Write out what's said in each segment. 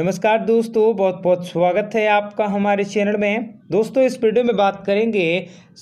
नमस्कार दोस्तों बहुत बहुत स्वागत है आपका हमारे चैनल में दोस्तों इस वीडियो में बात करेंगे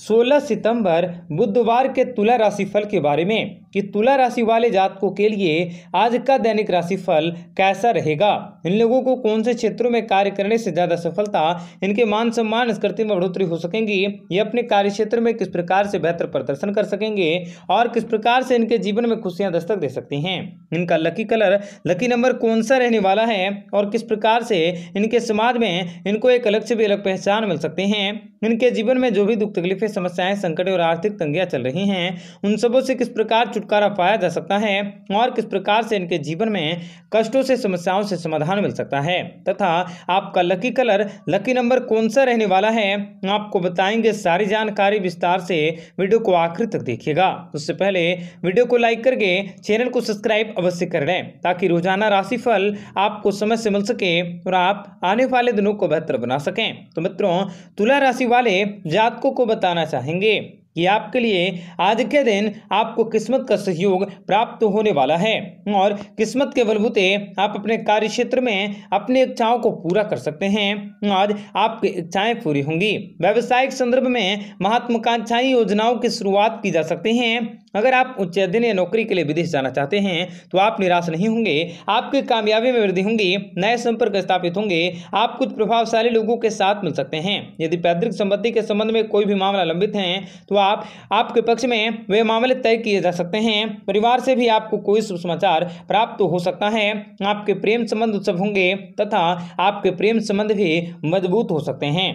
16 सितंबर बुधवार के तुला राशिफल के बारे में कि तुला राशि वाले जातकों के लिए आज का दैनिक राशिफल कैसा रहेगा इन लोगों को कौन से क्षेत्रों में कार्य करने से ज़्यादा सफलता इनके मान सम्मान स्कृति में बढ़ोतरी हो सकेंगी ये अपने कार्य क्षेत्र में किस प्रकार से बेहतर प्रदर्शन कर सकेंगे और किस प्रकार से इनके जीवन में खुशियाँ दस्तक दे सकती हैं इनका लकी कलर लकी नंबर कौन सा रहने वाला है और किस प्रकार से इनके समाज में इनको एक अलग से भी अलग पहचान मिल सकते हैं इनके जीवन में जो भी दुख तकलीफें समस्याएं संकट और आर्थिक तंगियां चल रही हैं उन सबों से किस प्रकार छुटकारा पाया जा सकता है और किस प्रकार से इनके जीवन में कष्टों से समस्याओं से समाधान मिल सकता है तथा आपका लकी कलर लकी नंबर कौन सा रहने वाला है आपको बताएंगे सारी जानकारी विस्तार से वीडियो को आखिर तक देखिएगा उससे पहले वीडियो को लाइक करके चैनल को सब्सक्राइब अवश्य कर लें ताकि रोजाना राशिफल आपको समय से मिल सके और आप आने वाले दिनों को बेहतर बना सकें तो मित्रों तुला राशि वाले जातकों को बताना चाहेंगे कि आपके लिए आज के दिन आपको किस्मत का सहयोग प्राप्त होने वाला है और किस्मत के बलबूते आप अपने कार्य क्षेत्र में अपनी इच्छाओं को पूरा कर सकते हैं आज आपकी इच्छाएं पूरी होंगी व्यवसायिक संदर्भ में महात्माकांक्षाएं योजनाओं की शुरुआत की जा सकती हैं अगर आप उच्च अध्ययन नौकरी के लिए विदेश जाना चाहते हैं तो आप निराश नहीं होंगे आपकी कामयाबी में वृद्धि होंगी नए संपर्क स्थापित होंगे आप कुछ प्रभावशाली लोगों के साथ मिल सकते हैं यदि पैतृक संपत्ति के संबंध में कोई भी मामला लंबित है तो आप आपके पक्ष में वे मामले तय किए जा सकते हैं परिवार से भी आपको कोई शुभ समाचार प्राप्त हो सकता है आपके प्रेम संबंध उत्सव होंगे तथा आपके प्रेम संबंध भी मजबूत हो सकते हैं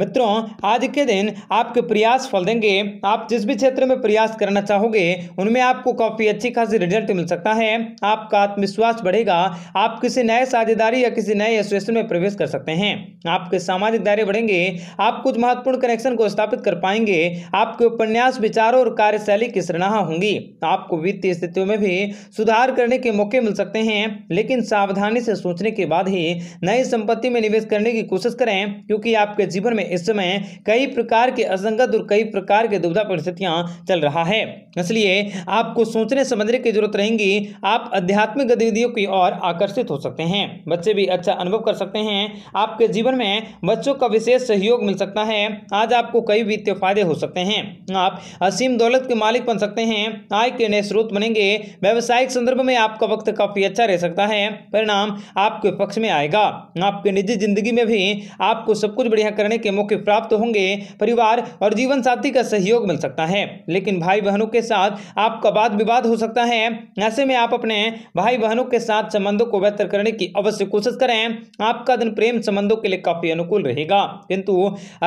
मित्रों आज के दिन आपके प्रयास फल देंगे आप जिस भी क्षेत्र में प्रयास करना चाहोगे उनमें आपको काफ़ी अच्छी खासी रिजल्ट मिल सकता है आपका आत्मविश्वास बढ़ेगा आप किसी नए साझेदारी या किसी नए एसोसिएशन में प्रवेश कर सकते हैं आपके सामाजिक दायरे बढ़ेंगे आप कुछ महत्वपूर्ण कनेक्शन को स्थापित कर पाएंगे आपके उपन्यास विचारों और कार्यशैली की सराहना होंगी आपको वित्तीय स्थितियों में भी सुधार करने के मौके मिल सकते हैं लेकिन सावधानी से सोचने के बाद ही नई संपत्ति में निवेश करने की कोशिश करें क्योंकि आपके जीवन में में इस समय कई प्रकार के असंगत और कई प्रकार के दुविधा परिस्थितियां चल रहा है इसलिए आपको सोचने समझने की जरूरत रहेगी आप आध्यात्मिक गतिविधियों की ओर आकर्षित हो सकते हैं बच्चे भी अच्छा अनुभव कर सकते हैं आपके जीवन में बच्चों का विशेष सहयोग मिल सकता है आज आपको कई वित्तीय फायदे हो सकते हैं आप असीम दौलत के मालिक बन सकते हैं आय के नए स्रोत बनेंगे व्यवसायिक संदर्भ में आपका वक्त काफी अच्छा रह सकता है परिणाम आपके पक्ष में आएगा आपके निजी जिंदगी में भी आपको सब कुछ बढ़िया करने के मौके प्राप्त होंगे परिवार और जीवन साथी का सहयोग मिल सकता है लेकिन भाई बहनों के साथ आपका वाद विवाद हो सकता है ऐसे में आप अपने भाई बहनों के साथ संबंधों को बेहतर करने की अवश्य कोशिश करें आपका दिन प्रेम संबंधों के लिए काफी अनुकूल रहेगा किंतु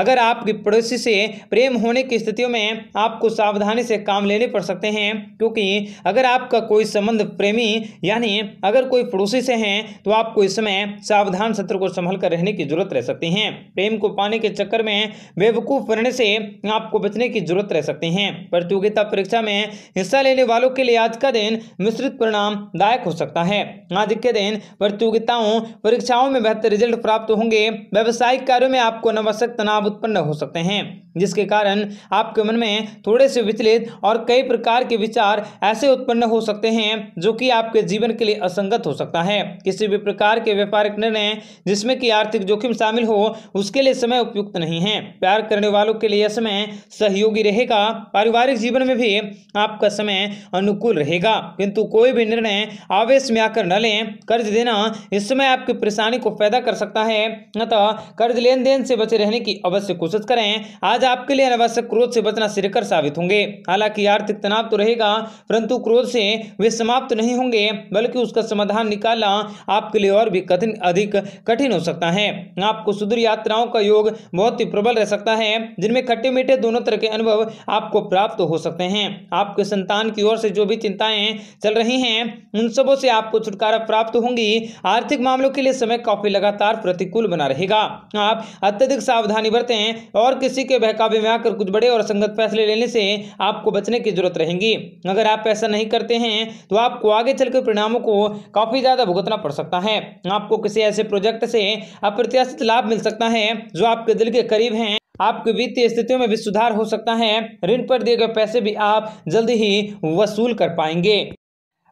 अगर आपके पड़ोसी से प्रेम होने की स्थितियों में आपको सावधानी से काम लेने पड़ सकते हैं क्योंकि अगर आपका कोई संबंध प्रेमी यानी अगर कोई पड़ोसी से है तो आपको इस समय सावधान सत्र को संभल कर रहने की जरूरत रह सकती है प्रेम को पाने के चक्कर में बेवकूफ़ बनने से आपको बचने की जरूरत रह सकती है प्रतियोगिता परीक्षा में हिस्सा लेने वालों के लिए आज का दिन मिश्रित परिणाम दायक हो सकता है आज के दिन प्रतियोगिताओं परीक्षाओं में बेहतर रिजल्ट प्राप्त होंगे व्यावसायिक कार्यों में आपको अनावश्यक तनाव उत्पन्न हो सकते हैं जिसके कारण आपके मन में थोड़े से विचलित और कई प्रकार के विचार ऐसे उत्पन्न हो सकते हैं जो कि आपके जीवन के लिए असंगत हो सकता है किसी भी प्रकार के व्यापारिक निर्णय जिसमें कि आर्थिक जोखिम शामिल हो उसके लिए समय उपयुक्त उपयुक्त नहीं है प्यार करने वालों के लिए समय सहयोगी रहेगा पारिवारिक जीवन में भी आपका समय अनुकूल रहेगा किंतु कोई भी निर्णय आवेश में आकर न लें कर्ज देना इस समय आपकी परेशानी को पैदा कर सकता है अतः कर्ज लेन देन से बचे रहने की अवश्य कोशिश करें आज आपके लिए अनावश्यक क्रोध से बचना सिरकर साबित होंगे हालांकि आर्थिक तनाव तो रहेगा परंतु क्रोध से वे समाप्त नहीं होंगे बल्कि उसका समाधान निकालना आपके लिए और भी कठिन अधिक कठिन हो सकता है आपको सुदूर यात्राओं का योग बहुत ही प्रबल रह सकता है जिनमें खट्टे मीठे दोनों तरह के अनुभव आपको प्राप्त हो सकते हैं आपके संतान की ओर से जो भी चिंताएं चल रही हैं उन सबों से आपको छुटकारा प्राप्त होंगी आर्थिक मामलों के लिए समय काफी लगातार प्रतिकूल बना रहेगा आप अत्यधिक सावधानी बरतें और किसी के बहकावे में आकर कुछ बड़े और संगत फैसले लेने से आपको बचने की जरूरत रहेगी अगर आप ऐसा नहीं करते हैं तो आपको आगे चलकर परिणामों को काफी ज्यादा भुगतना पड़ सकता है आपको किसी ऐसे प्रोजेक्ट से अप्रत्याशित लाभ मिल सकता है जो आपके दिल के करीब हैं आपकी वित्तीय स्थितियों में भी सुधार हो सकता है ऋण पर दिए गए पैसे भी आप जल्द ही वसूल कर पाएंगे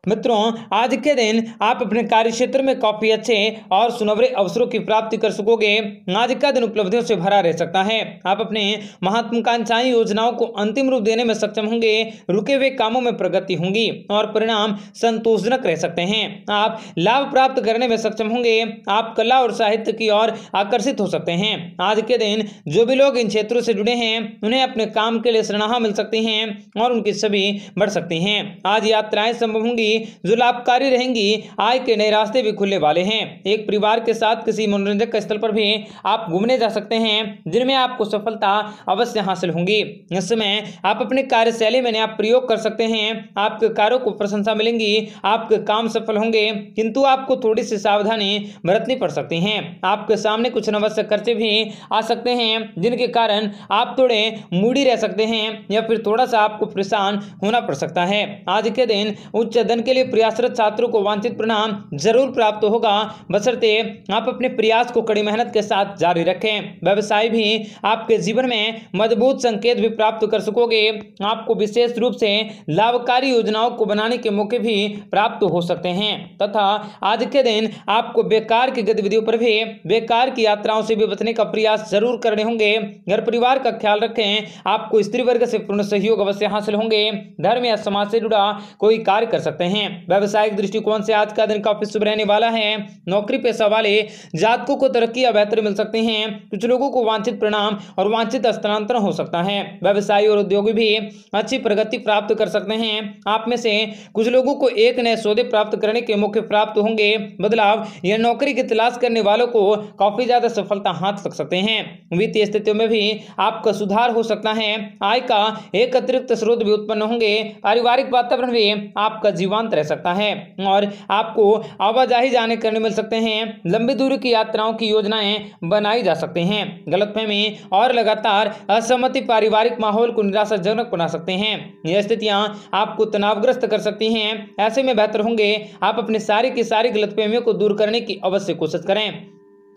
मित्रों आज के दिन आप अपने कार्य क्षेत्र में काफी अच्छे और सुनवरे अवसरों की प्राप्ति कर सकोगे आज का दिन उपलब्धियों से भरा रह सकता है आप अपने महत्वाकांक्षाएं योजनाओं को अंतिम रूप देने में सक्षम होंगे रुके हुए कामों में प्रगति होंगी और परिणाम संतोषजनक रह सकते हैं आप लाभ प्राप्त करने में सक्षम होंगे आप कला और साहित्य की ओर आकर्षित हो सकते हैं आज के दिन जो भी लोग इन क्षेत्रों से जुड़े हैं उन्हें अपने काम के लिए सराहना मिल सकती है और उनकी छवि बढ़ सकती है आज यात्राएं संभव होंगी जुलाबकारी रहेंगी आय के नए रास्ते भी खुलने वाले हैं एक परिवार के साथ किसी मनोरंजक स्थल पर भी आप घूमने जा सकते हैं जिनमें आपको सफलता अवश्य हासिल होंगी इस समय आप अपने कार्यशैली में नया प्रयोग कर सकते हैं आपके कार्यों को प्रशंसा मिलेंगी आपके काम सफल होंगे किंतु आपको थोड़ी सी सावधानी बरतनी पड़ सकती है आपके सामने कुछ अनावश्यक खर्चे भी आ सकते हैं जिनके कारण आप थोड़े मूडी रह सकते हैं या फिर थोड़ा सा आपको परेशान होना पड़ सकता है आज के दिन उच्च धन के लिए प्रयासरत छात्रों को वांछित परिणाम जरूर प्राप्त होगा बसरते आप अपने प्रयास को कड़ी मेहनत के साथ जारी रखें व्यवसाय भी आपके जीवन में मजबूत संकेत भी प्राप्त कर सकोगे आपको विशेष रूप से लाभकारी योजनाओं को बनाने के मौके भी प्राप्त हो सकते हैं तथा आज के दिन आपको बेकार की गतिविधियों पर भी बेकार की यात्राओं से भी बचने का प्रयास जरूर करने होंगे घर परिवार का ख्याल रखें आपको स्त्री वर्ग से पूर्ण सहयोग अवश्य हासिल होंगे धर्म या समाज से जुड़ा कोई कार्य कर सकते हैं हैं व्यावसायिक दृष्टिकोण से आज का दिन काफी शुभ रहने वाला है नौकरी पेशा वाले जातकों को तरक्की या बेहतर मिल सकते हैं कुछ लोगों को वांछित परिणाम और वांछित स्थानांतरण हो सकता है व्यवसायी और उद्योगी भी अच्छी प्रगति प्राप्त कर सकते हैं आप में से कुछ लोगों को एक नए सौदे प्राप्त करने के मौके प्राप्त होंगे बदलाव या नौकरी की तलाश करने वालों को काफी ज्यादा सफलता हाथ लग सकते हैं वित्तीय स्थितियों में भी आपका सुधार हो सकता है आय का एक अतिरिक्त स्रोत भी उत्पन्न होंगे पारिवारिक वातावरण भी आपका जीवन शांत रह सकता है और आपको आवाजाही जाने करने मिल सकते हैं लंबी दूरी की यात्राओं की योजनाएं बनाई जा सकते हैं गलतफहमी और लगातार असहमति पारिवारिक माहौल को निराशाजनक बना सकते हैं यह स्थितियाँ आपको तनावग्रस्त कर सकती हैं ऐसे में बेहतर होंगे आप अपनी सारी की सारी गलतफहमियों को दूर करने की अवश्य कोशिश करें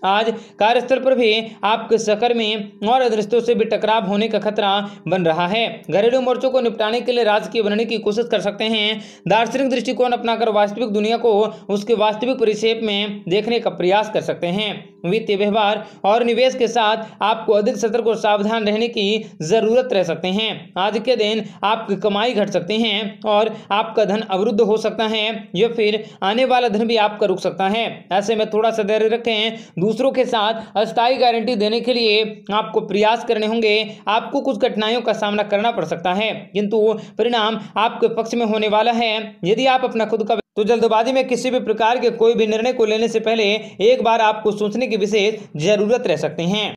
आज कार्यस्थल पर भी आपके सकर में और अदृष्टों से भी टकराव होने का खतरा बन रहा है घरेलू मोर्चों को निपटाने के लिए राजकीय बनने की कोशिश कर सकते हैं दार्शनिक दृष्टिकोण अपनाकर वास्तविक दुनिया को उसके वास्तविक परिक्षेप में देखने का प्रयास कर सकते हैं वित्तीय व्यवहार और निवेश के साथ आपको अधिक सतर्क और सावधान रहने की ज़रूरत रह सकते हैं आज के दिन आपकी कमाई घट सकते हैं और आपका धन अवरुद्ध हो सकता है या फिर आने वाला धन भी आपका रुक सकता है ऐसे में थोड़ा सा धैर्य रखें दूसरों के साथ अस्थायी गारंटी देने के लिए आपको प्रयास करने होंगे आपको कुछ कठिनाइयों का सामना करना पड़ सकता है किंतु परिणाम आपके पक्ष में होने वाला है यदि आप अपना खुद का तो जल्दबाजी में किसी भी प्रकार के कोई भी निर्णय को लेने से पहले एक बार आपको सोचने की विशेष जरूरत रह सकते हैं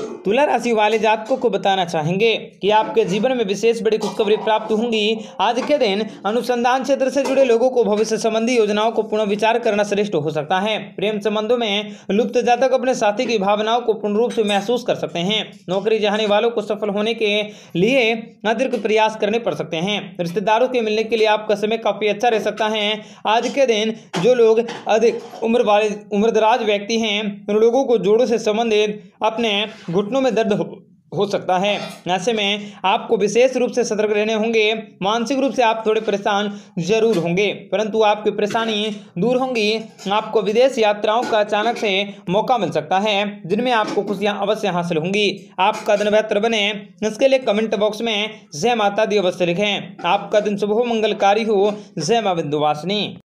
तुला राशि वाले जातकों को बताना चाहेंगे कि आपके जीवन में विशेष बड़ी खुशखबरी प्राप्त होंगी आज के दिन अनुसंधान क्षेत्र से जुड़े लोगों को भविष्य संबंधी योजनाओं को पुनः विचार करना श्रेष्ठ हो सकता है प्रेम संबंधों में लुप्त जातक अपने साथी की भावनाओं को पूर्ण रूप से महसूस कर सकते हैं नौकरी जहाने वालों को सफल होने के लिए अतिरिक्त प्रयास करने पड़ सकते हैं रिश्तेदारों के मिलने के लिए आपका समय काफी अच्छा रह सकता है आज के दिन जो लोग अधिक उम्र वाले उम्रदराज व्यक्ति हैं उन लोगों को जोड़ों से संबंधित अपने घुटनों में दर्द हो हो सकता है ऐसे में आपको विशेष रूप से सतर्क रहने होंगे मानसिक रूप से आप थोड़े परेशान जरूर होंगे परंतु आपकी परेशानी दूर होंगी आपको विदेश यात्राओं का अचानक से मौका मिल सकता है जिनमें आपको खुशियाँ अवश्य हासिल होंगी आपका दिन बेहतर बने इसके लिए कमेंट बॉक्स में जय माता दी अवश्य लिखें आपका दिन शुभ हो मंगलकारी हो जय माँ बिंदुवासिनी